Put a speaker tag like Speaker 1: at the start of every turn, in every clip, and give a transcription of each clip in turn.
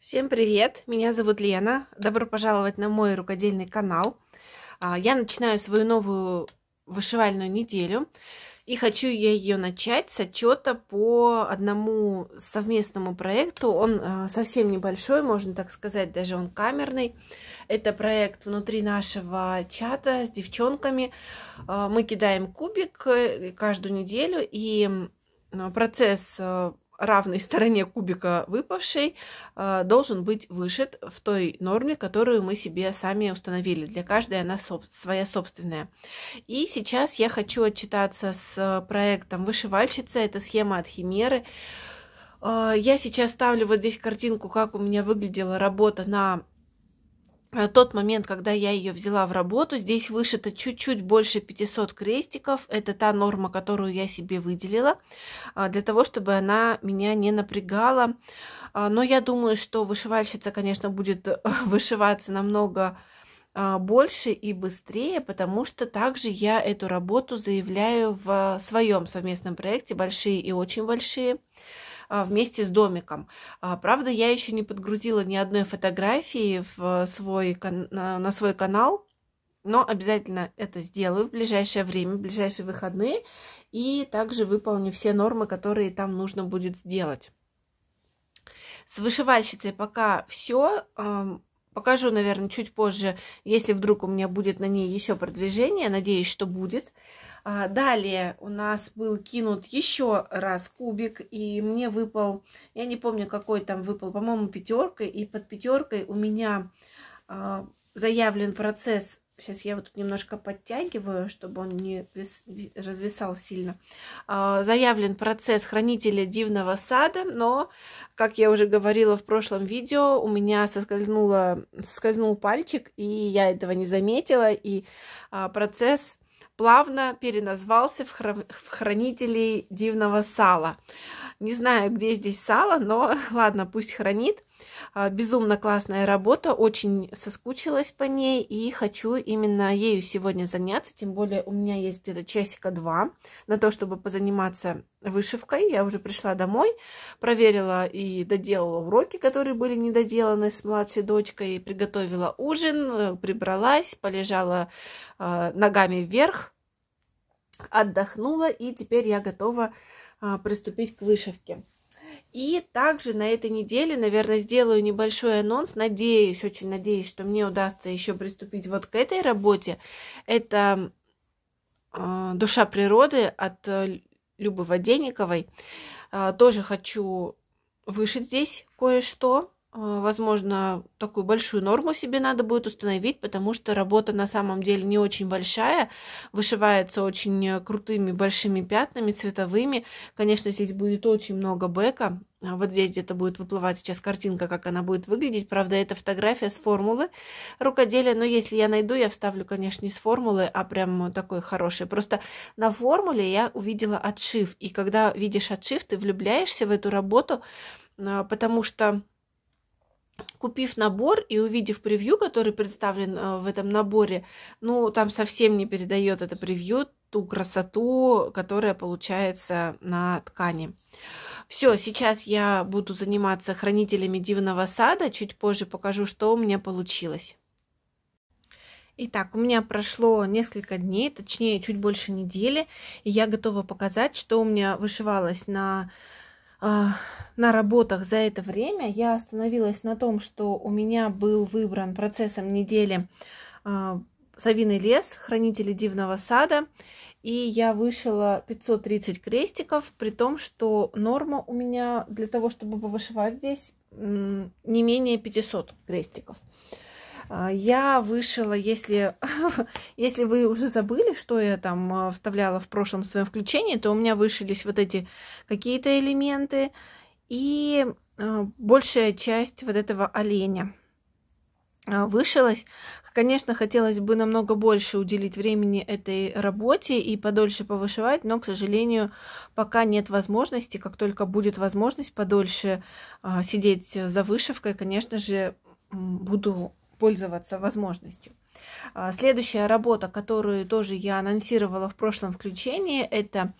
Speaker 1: Всем привет! Меня зовут Лена. Добро пожаловать на мой рукодельный канал. А, я начинаю свою новую вышивальную неделю. И хочу я ее начать с отчета по одному совместному проекту. Он а, совсем небольшой, можно так сказать, даже он камерный. Это проект внутри нашего чата с девчонками. А, мы кидаем кубик э, каждую неделю, и процесс э, равной стороне кубика выпавшей э, должен быть вышит в той норме, которую мы себе сами установили. Для каждой она соб- своя собственная. И сейчас я хочу отчитаться с э, проектом «Вышивальщица». Это схема от Химеры. Э, я сейчас ставлю вот здесь картинку, как у меня выглядела работа на Э, тот момент, когда я ее взяла в работу, здесь вышито чуть-чуть больше 500 крестиков. Это та норма, которую я себе выделила, э, для того, чтобы она меня не напрягала. Э, но я думаю, что вышивальщица, конечно, будет вышиваться намного больше и быстрее, потому что также я эту работу заявляю в своем совместном проекте «Большие и очень большие». А, вместе с домиком. А, правда, я еще не подгрузила ни одной фотографии в свой, на свой канал, но обязательно это сделаю в ближайшее время, в ближайшие выходные, и также выполню все нормы, которые там нужно будет сделать. С вышивальщицей пока все. Покажу, наверное, чуть позже, если вдруг у меня будет на ней еще продвижение. Надеюсь, что будет. А, далее у нас был кинут еще раз кубик, и мне выпал, я не помню, какой там выпал, по-моему, пятеркой, и под пятеркой у меня а, заявлен процесс Сейчас я вот тут немножко подтягиваю, чтобы он не вис, развисал сильно. А, заявлен процесс хранителя дивного сада, но, как я уже говорила в прошлом видео, у меня соскользнуло, соскользнул пальчик, и я этого не заметила, и процесс плавно переназвался в, храм... в хранителей дивного сала. Не знаю, где здесь сало, но ладно, пусть хранит. А, безумно классная работа, очень соскучилась по ней и хочу именно ею сегодня заняться. Тем более у меня есть где-то часика два на то, чтобы позаниматься вышивкой. Я уже пришла домой, проверила и доделала уроки, которые были недоделаны с младшей дочкой, приготовила ужин, э, прибралась, полежала а, ногами вверх, отдохнула и теперь я готова а, приступить к вышивке. И также на этой неделе, наверное, сделаю небольшой анонс. Надеюсь, очень надеюсь, что мне удастся еще приступить вот к этой работе. Это э, «Душа природы» от э, Любы Воденниковой. Э, тоже хочу вышить здесь кое-что. А, возможно, такую большую норму себе надо будет установить, потому что работа на самом деле не очень большая, вышивается очень крутыми большими пятнами цветовыми. Конечно, здесь будет очень много бэка. А вот здесь где-то будет выплывать сейчас картинка, как она будет выглядеть. Правда, это фотография с формулы рукоделия, но если я найду, я вставлю, конечно, не с формулы, а прям такой хороший. Просто на формуле я увидела отшив, и когда видишь отшив, ты влюбляешься в эту работу, а, потому что купив набор и увидев превью, который представлен э, в этом наборе, ну, там совсем не передает это превью ту красоту, которая получается на ткани. Все, сейчас я буду заниматься хранителями дивного сада, чуть позже покажу, что у меня получилось. Итак, у меня прошло несколько дней, точнее чуть больше недели, и я готова показать, что у меня вышивалось на а, на работах за это время я остановилась на том, что у меня был выбран процессом недели а, Савиный лес, хранители дивного сада, и я вышила 530 крестиков, при том, что норма у меня для того, чтобы повышивать здесь, не менее 500 крестиков. А, я вышила, если, если вы уже забыли, что я там а, вставляла в прошлом своем включении, то у меня вышились вот эти какие-то элементы и а, большая часть вот этого оленя вышилась. Конечно, хотелось бы намного больше уделить времени этой работе и подольше повышивать, но, к сожалению, пока нет возможности. Как только будет возможность подольше сидеть за вышивкой, конечно же, буду пользоваться возможностью. А, следующая работа, которую тоже я анонсировала в прошлом включении, это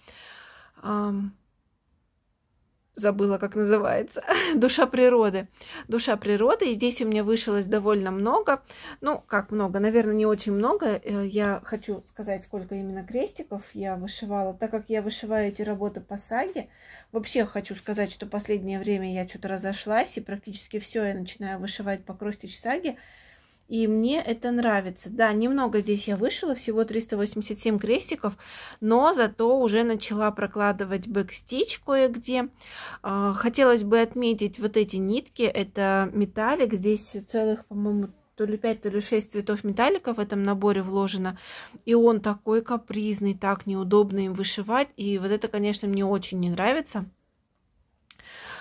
Speaker 1: забыла, как называется, «Душа природы». «Душа природы», и здесь у меня вышилось довольно много. Ну, как много, наверное, не очень много. Э, я хочу сказать, сколько именно крестиков я вышивала. Так как я вышиваю эти работы по саге, вообще хочу сказать, что последнее время я что-то разошлась, и практически все я начинаю вышивать по кростич саге. И мне это нравится. Да, немного здесь я вышила, всего 387 крестиков, но зато уже начала прокладывать бэкстич кое-где. А, хотелось бы отметить вот эти нитки, это металлик, здесь целых, по-моему, то ли 5, то ли 6 цветов металлика в этом наборе вложено. И он такой капризный, так неудобно им вышивать. И вот это, конечно, мне очень не нравится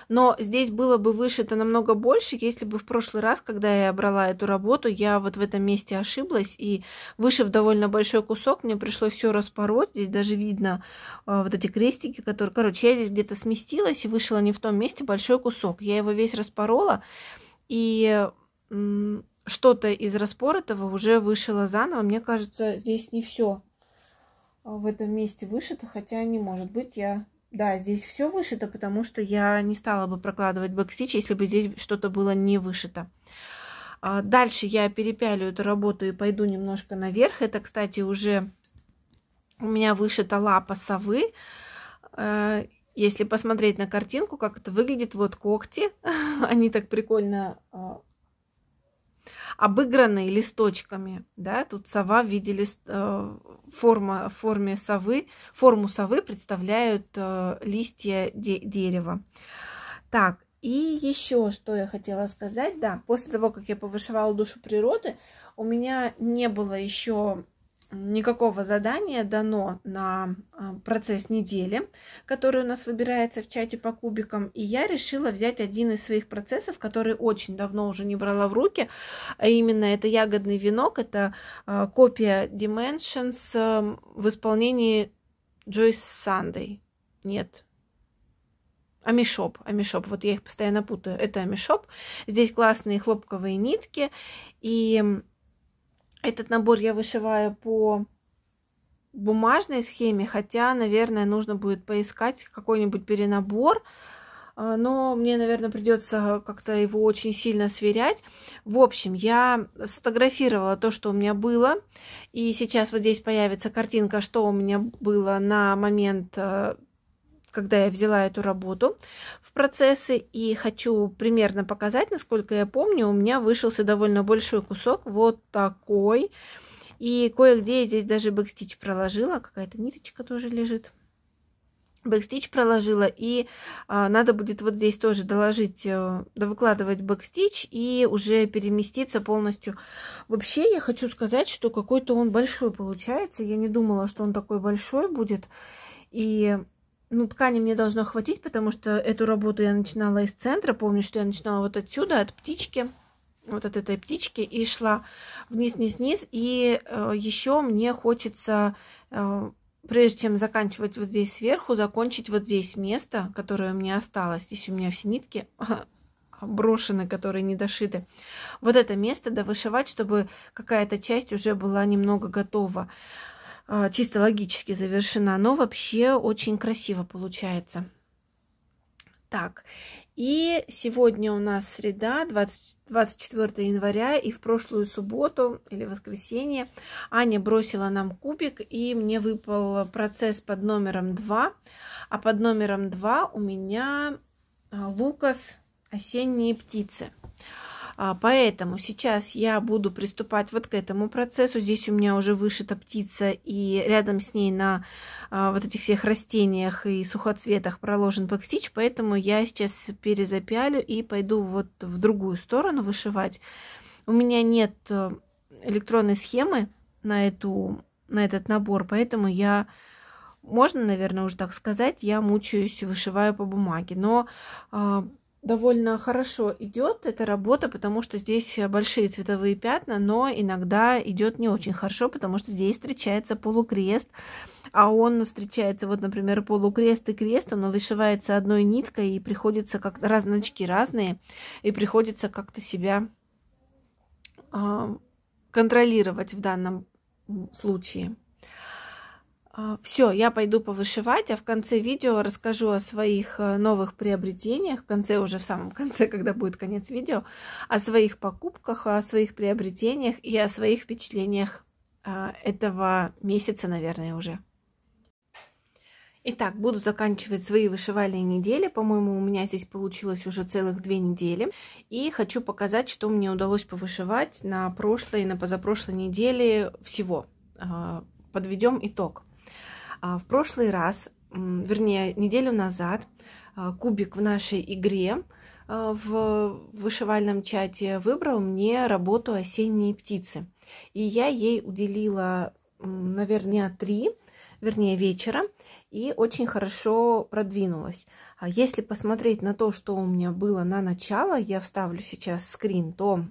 Speaker 1: но здесь было бы вышито намного больше, если бы в прошлый раз, когда я брала эту работу, я вот в этом месте ошиблась, и вышив довольно большой кусок, мне пришлось все распороть, здесь даже видно э, вот эти крестики, которые, короче, я здесь где-то сместилась и вышила не в том месте большой кусок, я его весь распорола, и э, что-то из распоротого уже вышила заново, мне кажется, здесь не все в этом месте вышито, хотя не может быть, я да, здесь все вышито, потому что я не стала бы прокладывать бэкстич, если бы здесь что-то было не вышито. А, дальше я перепялю эту работу и пойду немножко наверх. Это, кстати, уже у меня вышита лапа совы. А, если посмотреть на картинку, как это выглядит, вот когти, они так прикольно а, обыграны листочками, да, тут сова в виде лист, форма, форме совы, форму совы представляют э, листья де дерева. Так, и еще что я хотела сказать, да, после того, как я повышивала душу природы, у меня не было еще никакого задания дано на а, процесс недели, который у нас выбирается в чате по кубикам, и я решила взять один из своих процессов, который очень давно уже не брала в руки, а именно это ягодный венок, это а, копия Dimensions эм, в исполнении Joyce Sunday. Нет, Амишоп, Амишоп, вот я их постоянно путаю, это Амишоп. Здесь классные хлопковые нитки, и этот набор я вышиваю по бумажной схеме, хотя, наверное, нужно будет поискать какой-нибудь перенабор, а, но мне, наверное, придется как-то его очень сильно сверять. В общем, я сфотографировала то, что у меня было, и сейчас вот здесь появится картинка, что у меня было на момент а, когда я взяла эту работу процессы. И хочу примерно показать, насколько я помню, у меня вышелся довольно большой кусок, вот такой. И кое-где здесь даже бэкстич проложила, какая-то ниточка тоже лежит. Бэкстич проложила, и а, надо будет вот здесь тоже доложить, э, довыкладывать бэкстич и уже переместиться полностью. Вообще я хочу сказать, что какой-то он большой получается. Я не думала, что он такой большой будет. И ну, ткани мне должно хватить, потому что эту работу я начинала из центра. Помню, что я начинала вот отсюда, от птички, вот от этой птички, и шла вниз-вниз-вниз. И э, еще мне хочется, э, прежде чем заканчивать вот здесь сверху, закончить вот здесь место, которое мне осталось. Здесь у меня все нитки брошены, которые не дошиты. Вот это место довышивать, чтобы какая-то часть уже была немного готова. А, чисто логически завершена, но вообще очень красиво получается. Так, и сегодня у нас среда, 20, 24 января, и в прошлую субботу или воскресенье Аня бросила нам кубик, и мне выпал процесс под номером 2, а под номером 2 у меня а, Лукас «Осенние птицы». А, поэтому сейчас я буду приступать вот к этому процессу. Здесь у меня уже вышита птица, и рядом с ней на а, вот этих всех растениях и сухоцветах проложен бэкстич, поэтому я сейчас перезапялю и пойду вот в другую сторону вышивать. У меня нет э, электронной схемы на, эту, на этот набор, поэтому я можно, наверное, уже так сказать, я мучаюсь, вышиваю по бумаге. Но а, довольно хорошо идет эта работа, потому что здесь э, большие цветовые пятна, но иногда идет не очень хорошо, потому что здесь встречается полукрест, а он встречается, вот, например, полукрест и крест, оно вышивается одной ниткой, и приходится как раз значки разные, и приходится как-то себя а, контролировать в данном случае. А, Все, я пойду повышивать, а в конце видео расскажу о своих э, новых приобретениях, в конце уже в самом конце, когда будет конец видео, о своих покупках, о своих приобретениях и о своих впечатлениях а, этого месяца, наверное, уже. Итак, буду заканчивать свои вышивальные недели. По-моему, у меня здесь получилось уже целых две недели. И хочу показать, что мне удалось повышивать на прошлой и на позапрошлой неделе всего. А, подведем итог. А, в прошлый раз, вернее, неделю назад, а, кубик в нашей игре а, в вышивальном чате выбрал мне работу «Осенние птицы». И я ей уделила, наверное, три, вернее, вечера, и очень хорошо продвинулась. Если посмотреть на то, что у меня было на начало, я вставлю сейчас скрин, то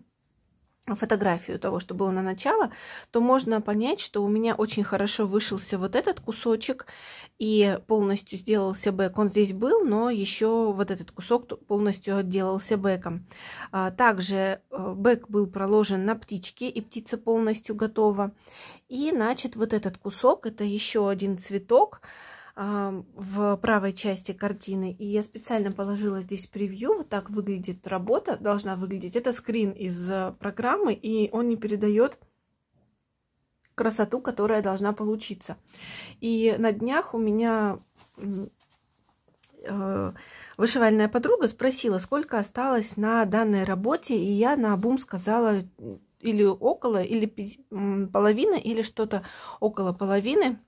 Speaker 1: фотографию того, что было на начало, то можно понять, что у меня очень хорошо вышелся вот этот кусочек и полностью сделался бэк. Он здесь был, но еще вот этот кусок полностью отделался бэком. А, также э, бэк был проложен на птичке, и птица полностью готова. И, значит, вот этот кусок, это еще один цветок, в правой части картины. И я специально положила здесь превью. Вот так выглядит работа, должна выглядеть. Это скрин из э, программы, и он не передает красоту, которая должна получиться. И на днях у меня э, вышивальная подруга спросила, сколько осталось на данной работе, и я на обум сказала или около, или половина, или что-то около половины.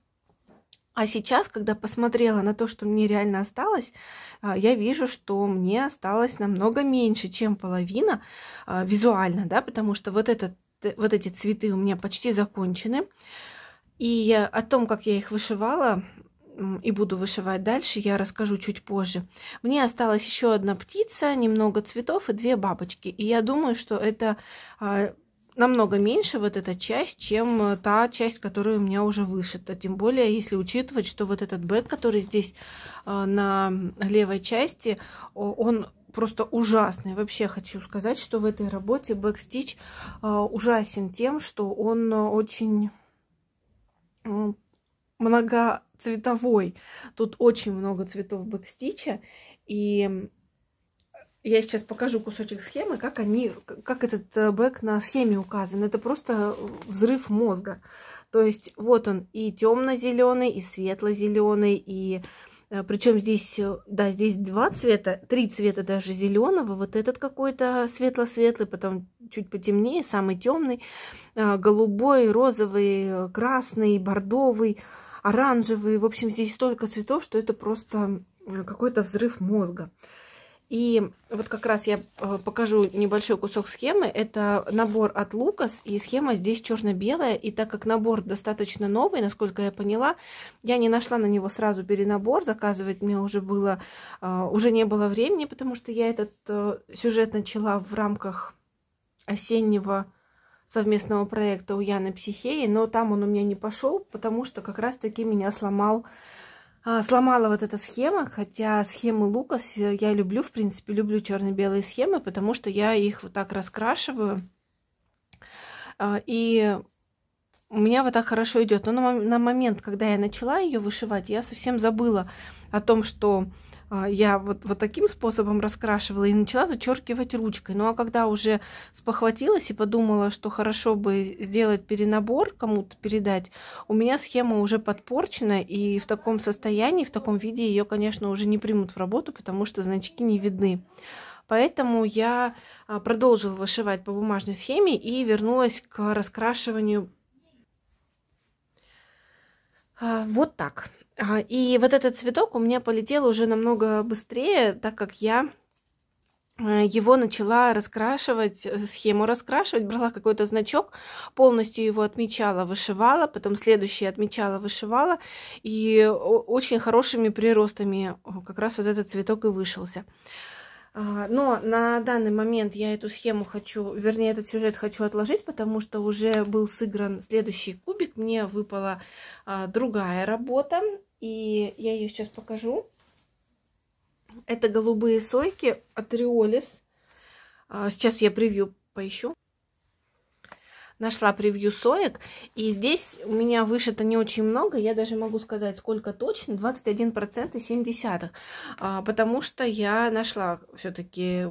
Speaker 1: А сейчас, когда посмотрела на то, что мне реально осталось, а, я вижу, что мне осталось намного меньше, чем половина а, визуально, да, потому что вот, этот, вот эти цветы у меня почти закончены. И о том, как я их вышивала, и буду вышивать дальше, я расскажу чуть позже. Мне осталась еще одна птица, немного цветов и две бабочки. И я думаю, что это а, намного меньше вот эта часть, чем э, та часть, которая у меня уже вышита. Тем более, если учитывать, что вот этот бэк, который здесь э, на левой части, он просто ужасный. Вообще хочу сказать, что в этой работе бэкстич э, ужасен тем, что он очень многоцветовой. Тут очень много цветов бэкстича, и я сейчас покажу кусочек схемы, как они, как этот э, бэк на схеме указан. Это просто э, взрыв мозга. То есть вот он и темно-зеленый, и светло-зеленый, и э, причем здесь, да, здесь два цвета, три цвета даже зеленого. Вот этот какой-то светло-светлый, потом чуть потемнее, самый темный, голубой, розовый, красный, бордовый, оранжевый. В общем, здесь столько цветов, что это просто какой-то взрыв мозга. И вот как раз я э, покажу небольшой кусок схемы. Это набор от Лукас, и схема здесь черно-белая. И так как набор достаточно новый, насколько я поняла, я не нашла на него сразу перенабор. Заказывать мне уже было, э, уже не было времени, потому что я этот э, сюжет начала в рамках осеннего совместного проекта у Яны Психеи, но там он у меня не пошел, потому что как раз-таки меня сломал а, сломала вот эта схема, хотя схемы Лукас я люблю, в принципе, люблю черно-белые схемы, потому что я их вот так раскрашиваю. А, и у меня вот так хорошо идет. Но на момент, когда я начала ее вышивать, я совсем забыла о том, что а, я вот, вот таким способом раскрашивала и начала зачеркивать ручкой. Ну а когда уже спохватилась и подумала, что хорошо бы сделать перенабор, кому-то передать, у меня схема уже подпорчена, и в таком состоянии, в таком виде ее, конечно, уже не примут в работу, потому что значки не видны. Поэтому я а, продолжила вышивать по бумажной схеме и вернулась к раскрашиванию а, вот так. А, и вот этот цветок у меня полетел уже намного быстрее, так как я э, его начала раскрашивать, э, схему раскрашивать, брала какой-то значок, полностью его отмечала, вышивала, потом следующий отмечала, вышивала, и очень хорошими приростами как раз вот этот цветок и вышелся. А, но на данный момент я эту схему хочу, вернее, этот сюжет хочу отложить, потому что уже был сыгран следующий кубик. Мне выпала а, другая работа. И я ее сейчас покажу. Это голубые сойки от Риолис. А, сейчас я превью поищу. Нашла превью соек. И здесь у меня вышито не очень много. Я даже могу сказать, сколько точно. 21% и 0,7. Потому что я нашла все-таки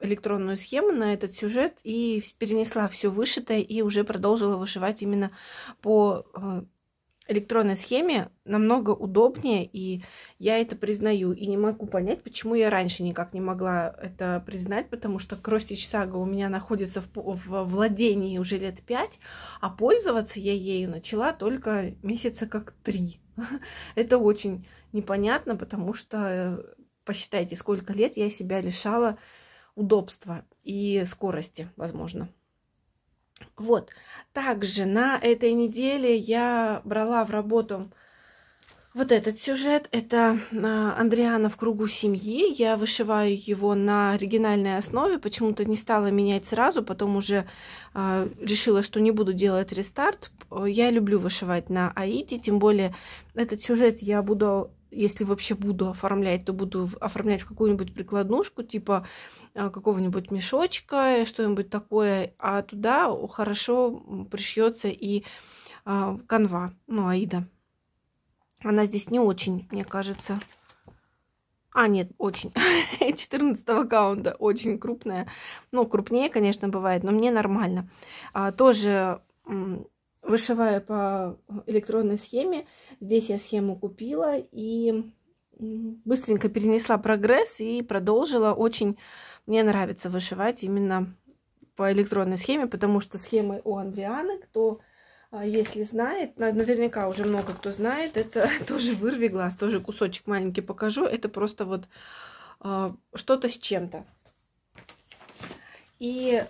Speaker 1: электронную схему на этот сюжет и перенесла все вышитое и уже продолжила вышивать именно по э, электронной схеме намного удобнее, и я это признаю. И не могу понять, почему я раньше никак не могла это признать, потому что Кростич Сага у меня находится в, в владении уже лет пять, а пользоваться я ею начала только месяца как три. Это очень непонятно, потому что посчитайте, сколько лет я себя лишала удобства и скорости, возможно. Вот. Также на этой неделе я брала в работу вот этот сюжет. Это а, Андриана в кругу семьи. Я вышиваю его на оригинальной основе. Почему-то не стала менять сразу. Потом уже а, решила, что не буду делать рестарт. Э, я люблю вышивать на Аиде. Тем более этот сюжет я буду если вообще буду оформлять, то буду оформлять какую-нибудь прикладнушку, типа а, какого-нибудь мешочка, что-нибудь такое, а туда хорошо пришьется и а, канва, ну, аида. Она здесь не очень, мне кажется. А, нет, очень. 14 аккаунта, очень крупная. Ну, крупнее, конечно, бывает, но мне нормально. А, тоже вышиваю по э, электронной схеме. Здесь я схему купила и быстренько перенесла прогресс и продолжила. Очень мне нравится вышивать именно по электронной схеме, потому что схемы у Андрианы, кто э, если знает, наверняка уже много кто знает, это тоже вырви глаз, тоже кусочек маленький покажу. Это просто вот э, что-то с чем-то. И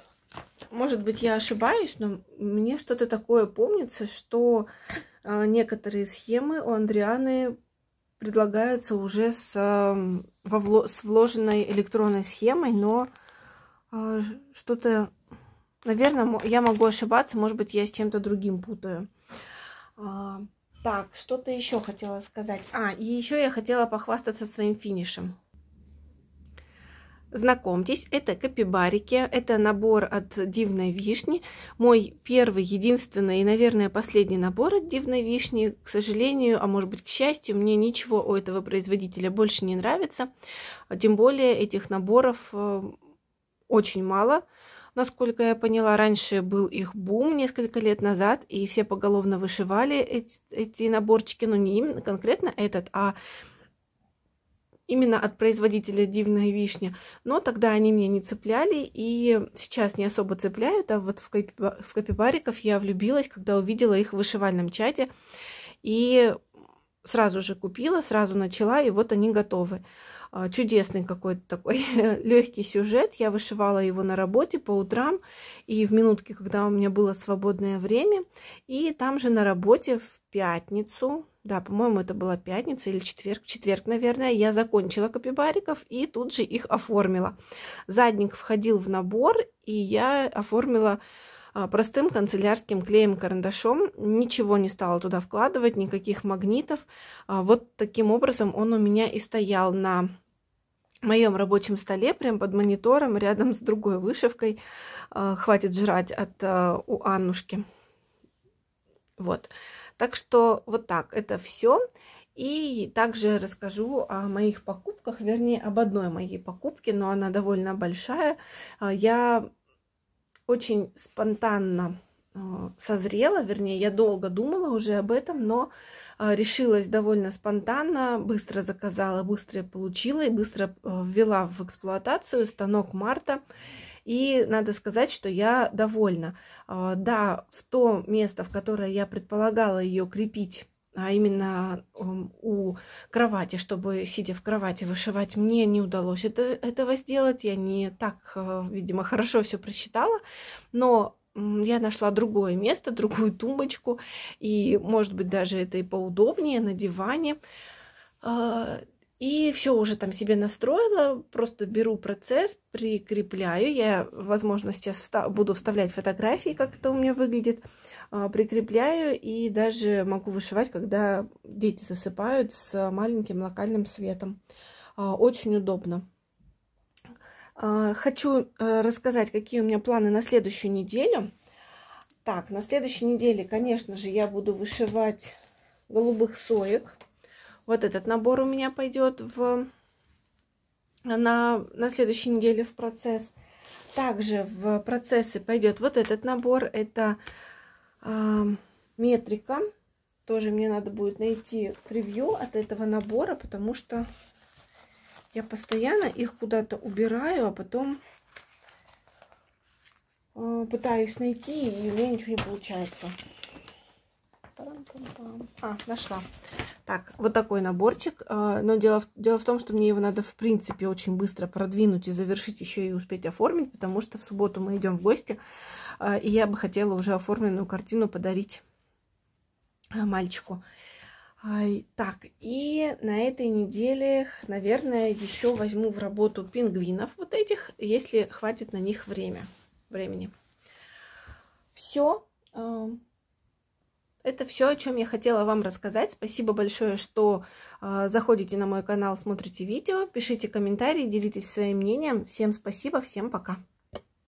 Speaker 1: может быть, я ошибаюсь, но мне что-то такое помнится, что э, некоторые схемы у Андрианы предлагаются уже с, эм, во вло, с вложенной электронной схемой, но э, что-то, наверное, я могу ошибаться, может быть, я с чем-то другим путаю. А, так, что-то еще хотела сказать. А, и еще я хотела похвастаться своим финишем. Знакомьтесь, это капибарики, это набор от Дивной Вишни. Мой первый, единственный и, наверное, последний набор от Дивной Вишни. К сожалению, а может быть, к счастью, мне ничего у этого производителя больше не нравится. Тем более этих наборов э, очень мало. Насколько я поняла, раньше был их бум несколько лет назад, и все поголовно вышивали эти, эти наборчики, но не именно конкретно этот, а именно от производителя «Дивная вишня». Но тогда они меня не цепляли, и сейчас не особо цепляют, а вот в, копи в копибариков я влюбилась, когда увидела их в вышивальном чате, и сразу же купила, сразу начала, и вот они готовы. А, чудесный какой-то такой легкий сюжет. Я вышивала его на работе по утрам и в минутке, когда у меня было свободное время. И там же на работе в пятницу, да, по-моему, это была пятница или четверг, четверг, наверное, я закончила копибариков и тут же их оформила. Задник входил в набор, и я оформила а, простым канцелярским клеем-карандашом. Ничего не стала туда вкладывать, никаких магнитов. А, вот таким образом он у меня и стоял на моем рабочем столе, прям под монитором, рядом с другой вышивкой. А, хватит жрать от у Аннушки. Вот. Вот. Так что вот так это все. И также расскажу о моих покупках, вернее, об одной моей покупке, но она довольно большая. А, я очень спонтанно а, созрела, вернее, я долго думала уже об этом, но а, решилась довольно спонтанно, быстро заказала, быстро получила и быстро ввела в эксплуатацию станок Марта. И надо сказать, что я довольна. А, да, в то место, в которое я предполагала ее крепить, а именно у кровати, чтобы, сидя в кровати, вышивать, мне не удалось это, этого сделать. Я не так, а, видимо, хорошо все просчитала, но я нашла другое место, другую тумбочку, и, может быть, даже это и поудобнее на диване. А, и все уже там себе настроила, просто беру процесс, прикрепляю. Я, возможно, сейчас буду вставлять фотографии, как это у меня выглядит. А, прикрепляю и даже могу вышивать, когда дети засыпают с маленьким локальным светом. А, очень удобно. А, хочу э, рассказать, какие у меня планы на следующую неделю. Так, на следующей неделе, конечно же, я буду вышивать голубых соек вот этот набор у меня пойдет в, на, на следующей неделе в процесс. Также в процессы пойдет вот этот набор. Это э, метрика. Тоже мне надо будет найти превью от этого набора, потому что я постоянно их куда-то убираю, а потом э, пытаюсь найти, и у меня ничего не получается. А, нашла. Так, вот такой наборчик. А, но дело, дело в том, что мне его надо, в принципе, очень быстро продвинуть и завершить, еще и успеть оформить, потому что в субботу мы идем в гости, а, и я бы хотела уже оформленную картину подарить а, мальчику. Так, и на этой неделе, наверное, еще возьму в работу пингвинов вот этих, если хватит на них время, времени. Все. Это все, о чем я хотела вам рассказать. Спасибо большое, что э, заходите на мой канал, смотрите видео, пишите комментарии, делитесь своим мнением. Всем спасибо, всем пока.